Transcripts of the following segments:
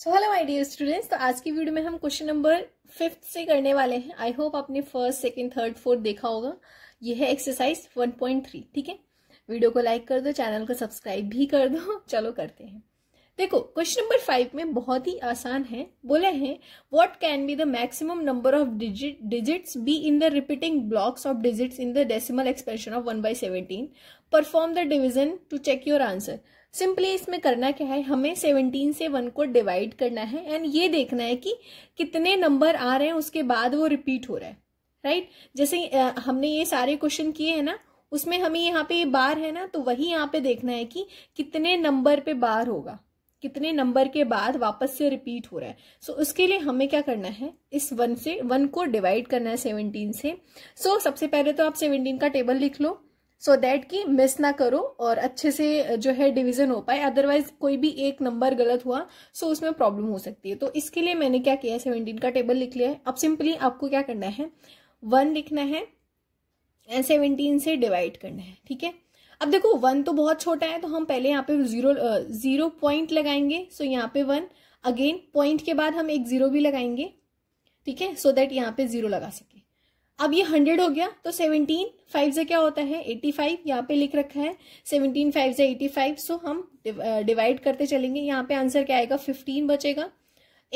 so hello my dear students तो आज की वीडियो में हम क्वेश्चन नंबर फिफ्थ से करने वाले हैं आई होप आपने फर्स्ट सेकेंड थर्ड फोर्थ देखा होगा ये है एक्सरसाइज 1.3 ठीक है वीडियो को लाइक कर दो चैनल को सब्सक्राइब भी कर दो चलो करते हैं देखो क्वेश्चन नंबर फाइव में बहुत ही आसान है बोले हैं what can be the maximum number of digit digits be in the repeating blocks of digits in the decimal expression of one by seventeen perform the division to check your answer simply इसमें करना क्या है हमें seventeen से one को divide करना है and ये देखना है कि कितने नंबर आ रहे हैं उसके बाद वो रिपीट हो रहा है राइट जैसे हमने ये सारे क्वेश्चन किए हैं ना उसमें हमें यहाँ पे ये बार है ना तो वही यहाँ पे देखना है कि कितने नंबर पे बार होगा कितने नंबर के बाद वापस से रिपीट हो रहा है सो so, उसके लिए हमें क्या करना है इस वन से वन को डिवाइड करना है सेवनटीन से सो so, सबसे पहले तो आप सेवनटीन का टेबल लिख लो सो so दैट कि मिस ना करो और अच्छे से जो है डिवीजन हो पाए अदरवाइज कोई भी एक नंबर गलत हुआ सो so उसमें प्रॉब्लम हो सकती है तो इसके लिए मैंने क्या किया है सेवनटीन का टेबल लिख लिया है अब सिंपली आपको क्या करना है वन लिखना है एंड सेवनटीन से डिवाइड करना है ठीक है अब देखो वन तो बहुत छोटा है तो हम पहले यहाँ पे जीरो जीरो पॉइंट लगाएंगे सो so यहाँ पे वन अगेन पॉइंट के बाद हम एक जीरो भी लगाएंगे ठीक है सो दैट यहाँ पे जीरो लगा सके अब ये हंड्रेड हो गया तो सेवनटीन फाइव से क्या होता है एट्टी फाइव यहाँ पे लिख रखा है सेवनटीन फाइव से एटी फाइव सो हम डिवाइड करते चलेंगे यहाँ पे आंसर क्या आएगा फिफ्टीन बचेगा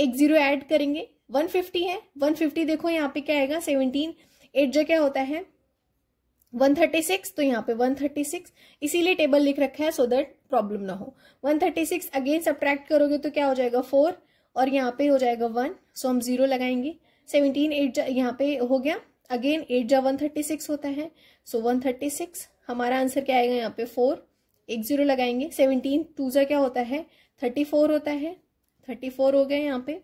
एक जीरो ऐड करेंगे वन फिफ्टी है वन फिफ्टी देखो यहाँ पे क्या आएगा सेवनटीन एट जो क्या होता है वन थर्टी सिक्स तो यहाँ पे वन थर्टी सिक्स इसीलिए टेबल लिख रखा है सो दैट प्रॉब्लम ना हो one thirty six again subtract करोगे तो क्या हो जाएगा फोर और यहाँ पे हो जाएगा वन सो हम जीरो लगाएंगे सेवनटीन एट यहाँ पे हो गया अगेन एट जा वन थर्टी सिक्स होता है सो वन थर्टी सिक्स हमारा आंसर क्या आएगा यहाँ पे फोर एक जीरो लगाएंगे सेवनटीन टू जा क्या होता है थर्टी फोर होता है थर्टी फोर हो गए यहाँ पे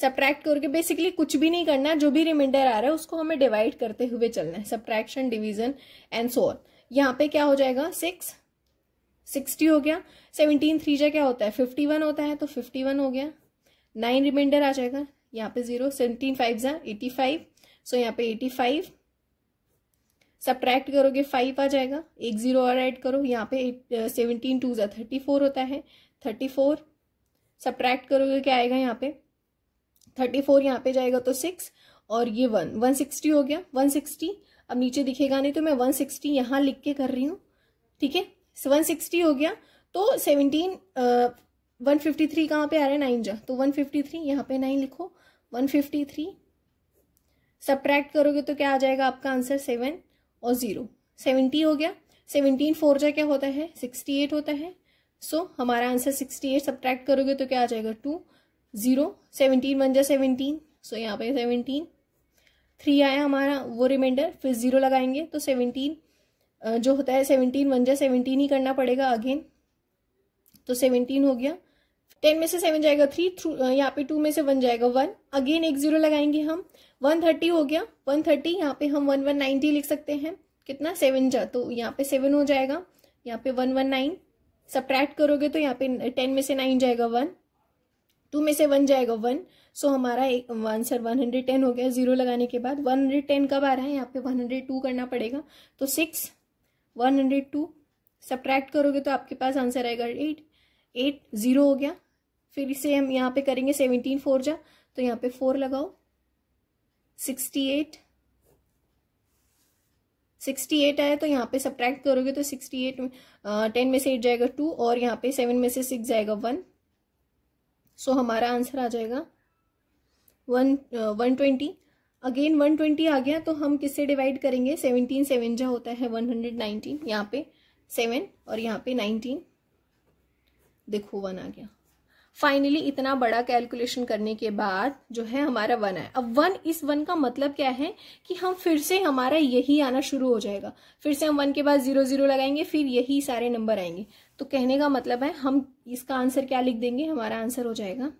सब्ट्रैक्ट करके बेसिकली कुछ भी नहीं करना जो भी रिमाइंडर आ रहा है उसको हमें डिवाइड करते हुए चलना है subtraction division and so on यहाँ पे क्या हो जाएगा सिक्स सिक्सटी हो गया सेवनटीन थ्री जा क्या होता है फिफ्टी वन होता है तो फिफ्टी वन हो गया नाइन रिमाइंडर आ जाएगा यहाँ पे जीरो सेवनटीन फाइव जा एटी फाइव सो यहाँ पे एटी फाइव सब्ट्रैक्ट करोगे फाइव आ जाएगा एक ज़ीरो और ऐड करो यहाँ पे सेवनटीन टू ज़ा थर्टी फोर होता है थर्टी फोर सब्ट्रैक्ट करोगे क्या आएगा यहाँ पे थर्टी फोर यहाँ पे जाएगा तो सिक्स और ये वन वन सिक्सटी हो गया वन सिक्सटी अब नीचे दिखेगा नहीं तो मैं वन सिक्सटी यहाँ लिख के कर रही हूँ ठीक है वन सिक्सटी हो गया तो सेवनटीन वन फिफ्टी थ्री कहाँ पे आ रहा है नाइन जा तो वन फिफ्टी थ्री यहाँ पे नाइन लिखो वन फिफ्टी थ्री सब्ट्रैक्ट करोगे तो क्या आ जाएगा आपका आंसर सेवन और ज़ीरो सेवेंटी हो गया सेवनटीन फोर जा क्या होता है सिक्सटी एट होता है सो so, हमारा आंसर सिक्सटी एट सब्ट्रैक्ट करोगे तो क्या आ जाएगा टू ज़ीरो सेवनटीन वन जा सेवनटीन सो यहाँ पे सेवनटीन थ्री आया हमारा वो रिमाइंडर फिर ज़ीरो लगाएंगे तो सेवनटीन जो होता है सेवनटीन वन जा सेवनटीन ही करना पड़ेगा अगेन तो सेवनटीन हो गया टेन में से सेवन जाएगा थ्री थ्रू यहाँ पे टू में से वन जाएगा वन अगेन एक जीरो लगाएंगे हम वन थर्टी हो गया वन थर्टी यहाँ पे हम वन वन नाइनटी लिख सकते हैं कितना सेवन जा तो यहाँ पे सेवन हो जाएगा यहाँ पे वन वन नाइन सब्ट्रैक्ट करोगे तो यहाँ पे टेन में से नाइन जाएगा वन टू में से वन जाएगा वन सो हमारा एक आंसर वन हंड्रेड टेन हो गया जीरो लगाने के बाद वन हंड्रेड टेन कब आ रहा है यहाँ पे वन हंड्रेड टू करना पड़ेगा तो six one hundred two subtract करोगे तो आपके पास आंसर आएगा एट एट जीरो हो गया फिर इसे हम यहाँ पे करेंगे सेवनटीन फोर जा तो यहाँ पे फोर लगाओ सिक्सटी एट सिक्सटी एट आया तो यहाँ पे सब्ट्रैक्ट करोगे तो सिक्सटी एट टेन में से एट जाएगा टू और यहाँ पे सेवन में से सिक्स जाएगा वन सो so, हमारा आंसर आ जाएगा one one twenty again one twenty आ गया तो हम किससे डिवाइड करेंगे सेवनटीन सेवन जो होता है वन हंड्रेड नाइनटीन यहाँ पे सेवन और यहाँ पे नाइनटीन देखो वन आ गया फाइनली इतना बड़ा कैलकुलेशन करने के बाद जो है हमारा वन आया अब वन इस वन का मतलब क्या है कि हम फिर से हमारा यही आना शुरू हो जाएगा फिर से हम वन के बाद जीरो जीरो लगाएंगे फिर यही सारे नंबर आएंगे तो कहने का मतलब है हम इसका आंसर क्या लिख देंगे हमारा आंसर हो जाएगा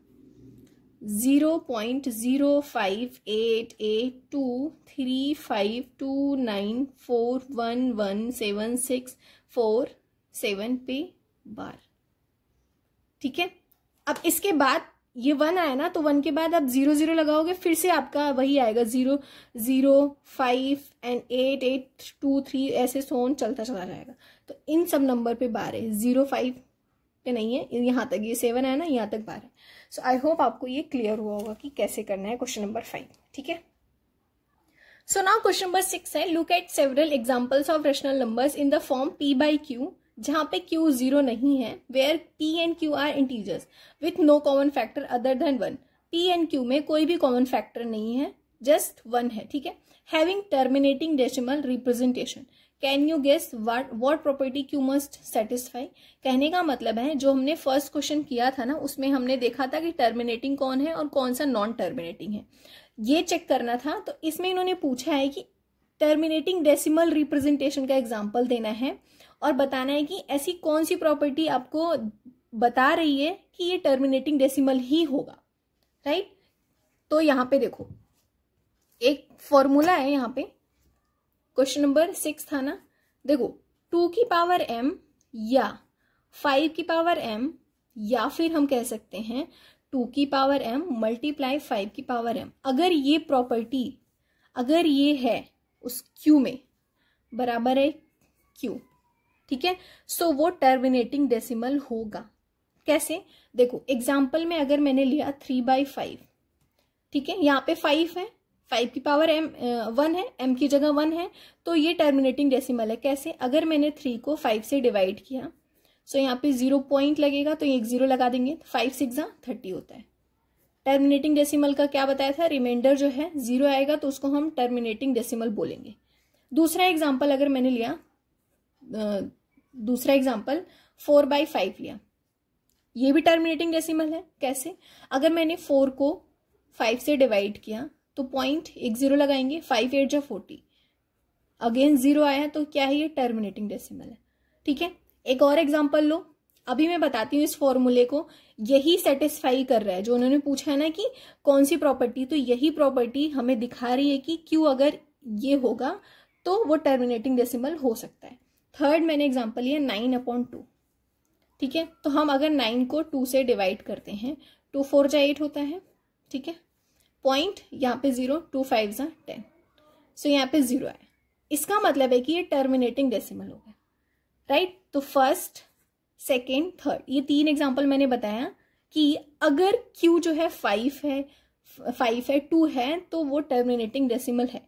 zero point zero five eight eight two three five two nine four one one seven six four seven पे बार ठीक है अब इसके बाद ये वन आया ना तो वन के बाद आप जीरो जीरो लगाओगे फिर से आपका वही आएगा zero zero five and eight eight two three ऐसे सोन चलता चला जाएगा तो इन सब नंबर पे बारह जीरो फाइव पे नहीं है यहाँ तक ये सेवन आया ना यहाँ तक बारह सो आई होप आपको ये क्लियर हुआ होगा कि कैसे करना है क्वेश्चन नंबर फाइव ठीक है so now question number six है look at several examples of rational numbers in the form P by Q जहाँ पे क्यू जीरो नहीं है where P and Q are integers with no common factor other than one P and Q में कोई भी common factor नहीं है just one है ठीक है having terminating decimal representation can you guess what property Q must satisfy कहने का मतलब है जो हमने फर्स्ट क्वेश्चन किया था ना उसमें हमने देखा था कि टर्मिनेटिंग कौन है और कौन सा नॉन टर्मिनेटिंग है ये चेक करना था तो इसमें इन्होंने पूछा है कि टर्मिनेटिंग डेसिमल रिप्रेजेंटेशन का एग्जाम्पल देना है और बताना है कि ऐसी कौन सी प्रॉपर्टी आपको बता रही है कि ये टर्मिनेटिंग डेसिमल ही होगा राइट तो यहां पे देखो एक फॉर्मूला है यहाँ पे क्वेश्चन नंबर सिक्स था ना देखो टू की पावर एम या फाइव की पावर एम या फिर हम कह सकते हैं टू की पावर एम मल्टीप्लाई फाइव की पावर एम अगर ये प्रॉपर्टी अगर ये है उस क्यू में बराबर है क्यू ठीक है सो वो टर्मिनेटिंग डेसिमल होगा कैसे देखो एग्जाम्पल में अगर मैंने लिया थ्री बाई फाइव ठीक है यहाँ पे फाइव है फाइव की पावर एम वन है एम की जगह वन है तो ये टर्मिनेटिंग डेसिमल है कैसे अगर मैंने थ्री को फाइव से डिवाइड किया सो यहाँ पे जीरो पॉइंट लगेगा तो ये एक जीरो लगा देंगे फाइव सिक्स थर्टी होता है टर्मिनेटिंग डेसिमल का क्या बताया था रिमाइंडर जो है जीरो आएगा तो उसको हम टर्मिनेटिंग डेसिमल बोलेंगे दूसरा एग्जाम्पल अगर मैंने लिया दूसरा एग्जाम्पल फोर बाई फाइव लिया ये भी टर्मिनेटिंग डेसिमल है कैसे अगर मैंने फोर को फाइव से डिवाइड किया तो पॉइंट एक जीरो लगाएंगे फाइव एट या फोर्टी अगेन जीरो आया तो क्या है ये टर्मिनेटिंग डेसिमल है ठीक है एक और एग्जाम्पल लो अभी मैं बताती हूँ इस फॉर्मूले को यही सेटिस्फाई कर रहा है जो उन्होंने पूछा है ना कि कौन सी प्रॉपर्टी तो यही प्रॉपर्टी हमें दिखा रही है कि क्यों अगर ये होगा तो वो टर्मिनेटिंग डेसिमल हो सकता है थर्ड मैंने एग्जाम्पल लिया नाइन अपॉन टू ठीक है तो हम अगर नाइन को टू से डिवाइड करते हैं टू फोर जा एट होता है ठीक है पॉइंट यहाँ पे जीरो टू फाइव जा टेन सो यहाँ पे जीरो है इसका मतलब है कि ये टर्मिनेटिंग डेसिमल हो गया राइट तो फर्स्ट सेकेंड थर्ड ये तीन एग्जाम्पल मैंने बताया कि अगर क्यू जो है फाइव है फाइव है टू है तो वो टर्मिनेटिंग डेसिमल है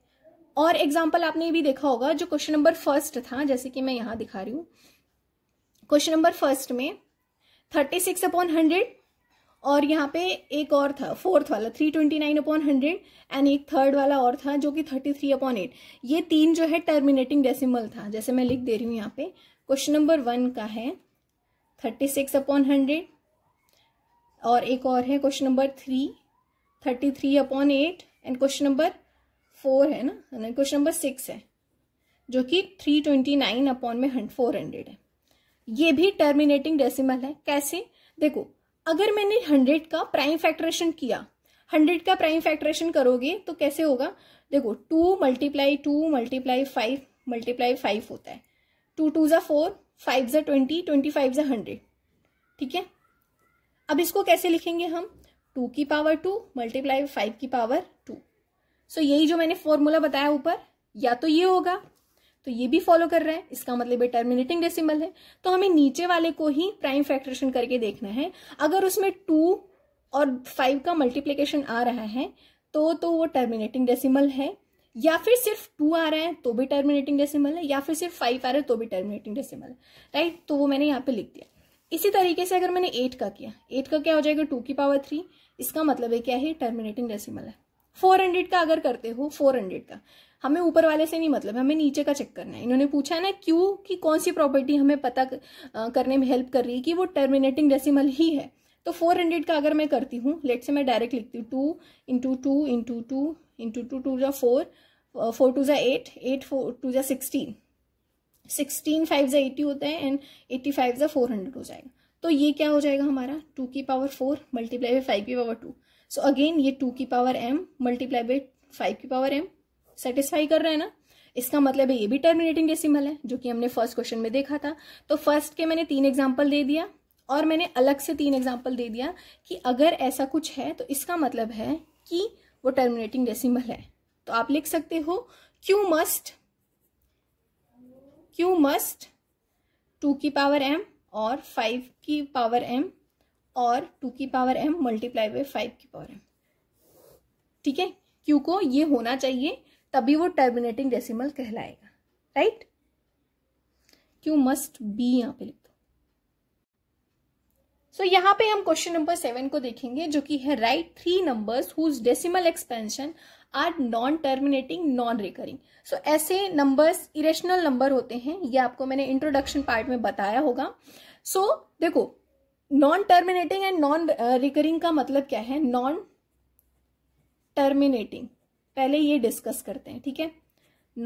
और एग्जाम्पल आपने ये भी देखा होगा जो क्वेश्चन नंबर फर्स्ट था जैसे कि मैं यहां दिखा रही हूं क्वेश्चन नंबर फर्स्ट में थर्टी सिक्स अपॉन हंड्रेड और यहाँ पे एक और था फोर्थ वाला three twenty nine upon hundred and एक थर्ड वाला और था जो कि थर्टी थ्री अपॉन एट ये तीन जो है टर्मिनेटिंग डेसिमल था जैसे मैं लिख दे रही हूँ यहाँ पे क्वेश्चन नंबर वन का है थर्टी सिक्स अपॉन हंड्रेड और एक और है question number three thirty three upon eight and question number four है ना क्वेश्चन नंबर सिक्स है जो कि थ्री ट्वेंटी नाइन अपॉन में हंड फोर हंड्रेड है ये भी टर्मिनेटिंग डेसिमल है कैसे देखो अगर मैंने हंड्रेड का प्राइम फैक्ट्रेशन किया हंड्रेड का प्राइम फैक्ट्रेशन करोगे तो कैसे होगा देखो two multiply two multiply five multiply five होता है टू टू ज़ा फोर फाइव ज़ा ट्वेंटी ट्वेंटी फाइव ज़ा हंड्रेड ठीक है अब इसको कैसे लिखेंगे हम टू की पावर टू मल्टीप्लाई फाइव की पावर टू सो so, यही जो मैंने फॉर्मूला बताया ऊपर या तो ये होगा तो ये भी फॉलो कर रहा है इसका मतलब ये टर्मिनेटिंग डेसिमल है तो हमें नीचे वाले को ही प्राइम फैक्ट्रेशन करके देखना है अगर उसमें टू और फाइव का मल्टीप्लीकेशन आ रहा है तो तो वो टर्मिनेटिंग डेसिमल है या फिर सिर्फ टू आ रहा है तो भी टर्मिनेटिंग डेसिमल है या फिर सिर्फ फाइव आ रहा है तो भी टर्मिनेटिंग डेसिमल है राइट तो वो मैंने यहाँ पे लिख दिया इसी तरीके से अगर मैंने एट का किया एट का क्या हो जाएगा टू की पावर थ्री इसका मतलब है क्या है टर्मिनेटिंग डेसिमल है फोर हंड्रेड का अगर करते हो फोर हंड्रेड का हमें ऊपर वाले से नहीं मतलब हमें नीचे का चेक करना है इन्होंने पूछा है ना क्यू की कौन सी प्रॉपर्टी हमें पता करने में हेल्प कर रही है कि वो टर्मिनेटिंग डेसिमल ही है तो फोर हंड्रेड का अगर मैं करती हूँ लेट से मैं डायरेक्ट लिखती हूँ two into two into two into two two जो फोर फोर टू जै एट एट फोर टू जै सिक्सटीन सिक्सटीन फाइव जै एटी होता है एंड एट्टी फाइव जै फोर हंड्रेड हो जाएगा तो ये क्या हो जाएगा हमारा टू की power four multiply by five की पावर टू सो अगेन ये टू की power M multiply by five की पावर एम सेटिस्फाई कर रहे हैं ना इसका मतलब है ये भी टर्मिनेटिंग डेसिमल है जो कि हमने फर्स्ट क्वेश्चन में देखा था तो फर्स्ट के मैंने तीन एग्जाम्पल दे दिया और मैंने अलग से तीन एग्जाम्पल दे दिया कि अगर ऐसा कुछ है तो इसका मतलब है कि वो टर्मिनेटिंग डेसिमल है तो आप लिख सकते हो Q must Q must two की पावर एम और फाइव की पावर एम और टू की power M multiply by five की पावर एम ठीक है क्यू को ये होना चाहिए तभी वो टर्मिनेटिंग डेसिमल कहलाएगा राइट क्यू मस्ट बी यहां पे लिख दो सो so, यहाँ पे हम क्वेश्चन नंबर सेवन को देखेंगे जो कि है right three numbers whose decimal expansion are non terminating non recurring so ऐसे नंबर्स इरेशनल नंबर होते हैं ये आपको मैंने इंट्रोडक्शन पार्ट में बताया होगा सो so, देखो non terminating and non recurring का मतलब क्या है नॉन टर्मिनेटिंग पहले ये डिस्कस करते हैं ठीक है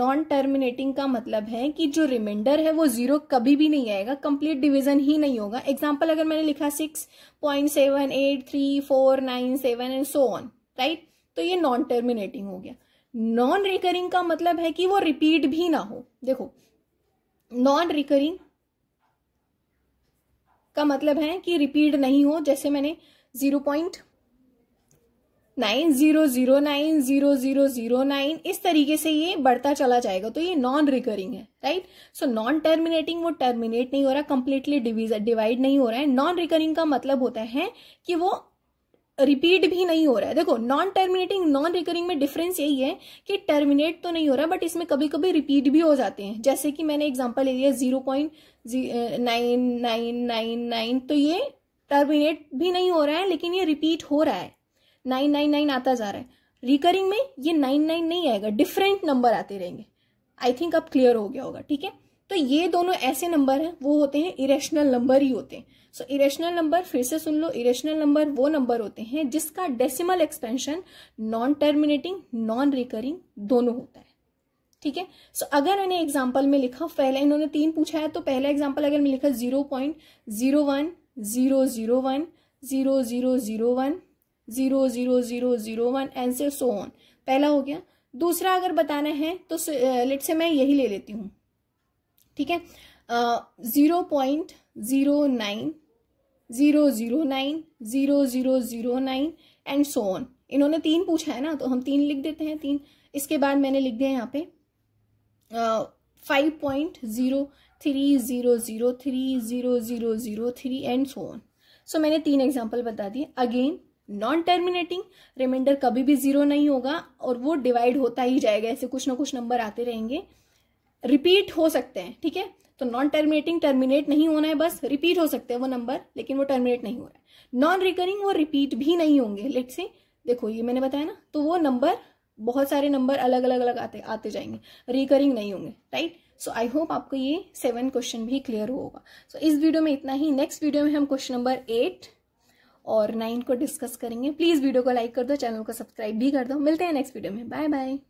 नॉन टर्मिनेटिंग का मतलब है कि जो रिमाइंडर है वो जीरो कभी भी नहीं आएगा कंप्लीट डिवीजन ही नहीं होगा एग्जाम्पल अगर मैंने लिखा six point seven eight three four nine seven and so on right तो ये नॉन टर्मिनेटिंग हो गया नॉन रिकरिंग का मतलब है कि वो रिपीट भी ना हो देखो नॉन रिकरिंग का मतलब है कि रिपीट नहीं हो जैसे मैंने zero point nine zero zero nine zero zero zero nine इस तरीके से ये बढ़ता चला जाएगा तो ये नॉन रिकरिंग है राइट सो नॉन टर्मिनेटिंग वो टर्मिनेट नहीं हो रहा कंप्लीटली डिवीज डिवाइड नहीं हो रहा है नॉन रिकरिंग का मतलब होता है कि वो रिपीट भी नहीं हो रहा है देखो नॉन टर्मिनेटिंग नॉन रिकरिंग में डिफरेंस यही है कि टर्मिनेट तो नहीं हो रहा बट इसमें कभी कभी रिपीट भी हो जाते हैं जैसे कि मैंने एग्जाम्पल ले लिया zero point nine nine nine nine तो ये टर्मिनेट भी नहीं हो रहा है लेकिन ये रिपीट हो रहा है नाइन नाइन नाइन आता जा रहा है रिकरिंग में ये नाइन नाइन नहीं आएगा डिफरेंट नंबर आते रहेंगे आई थिंक अब क्लियर हो गया होगा ठीक है तो ये दोनों ऐसे नंबर हैं वो होते हैं इरेशनल नंबर ही होते हैं सो इरेशनल नंबर फिर से सुन लो इरेशनल नंबर वो नंबर होते हैं जिसका decimal expansion non terminating non recurring दोनों होता है ठीक है सो अगर मैंने एग्जाम्पल में लिखा पहले इन्होंने तीन पूछा है तो पहला एग्जाम्पल अगर मैं लिखा zero point zero one zero zero one zero zero zero one zero zero zero zero one and से सो ऑन पहला हो गया दूसरा अगर बताना है तो लेट से मैं यही ले लेती हूँ ठीक है zero point zero nine zero zero nine zero zero zero nine and so on इन्होंने तीन पूछा है ना तो हम तीन लिख देते हैं तीन इसके बाद मैंने लिख दिया यहाँ पे five point zero three zero zero three zero zero zero three and so on so मैंने तीन एग्जाम्पल बता दिए अगेन नॉन टर्मिनेटिंग रिमाइंडर कभी भी ज़ीरो नहीं होगा और वो डिवाइड होता ही जाएगा ऐसे कुछ ना कुछ नंबर आते रहेंगे रिपीट हो सकते हैं ठीक है तो नॉन टर्मिनेटिंग टर्मिनेट नहीं होना है बस रिपीट हो सकते हैं वो नंबर लेकिन वो टर्मिनेट नहीं हो रहा है नॉन रिकरिंग वो रिपीट भी नहीं होंगे लेट से देखो ये मैंने बताया ना तो वो नंबर बहुत सारे नंबर अलग अलग अलग आते आते जाएंगे रिकरिंग नहीं होंगे राइट सो आई होप आपको ये सेवन क्वेश्चन भी क्लियर होगा सो so, इस वीडियो में इतना ही नेक्स्ट वीडियो में हम क्वेश्चन नंबर एट और नाइन को डिस्कस करेंगे प्लीज़ वीडियो को लाइक कर दो चैनल को सब्सक्राइब भी कर दो मिलते हैं नेक्स्ट वीडियो में बाय बाय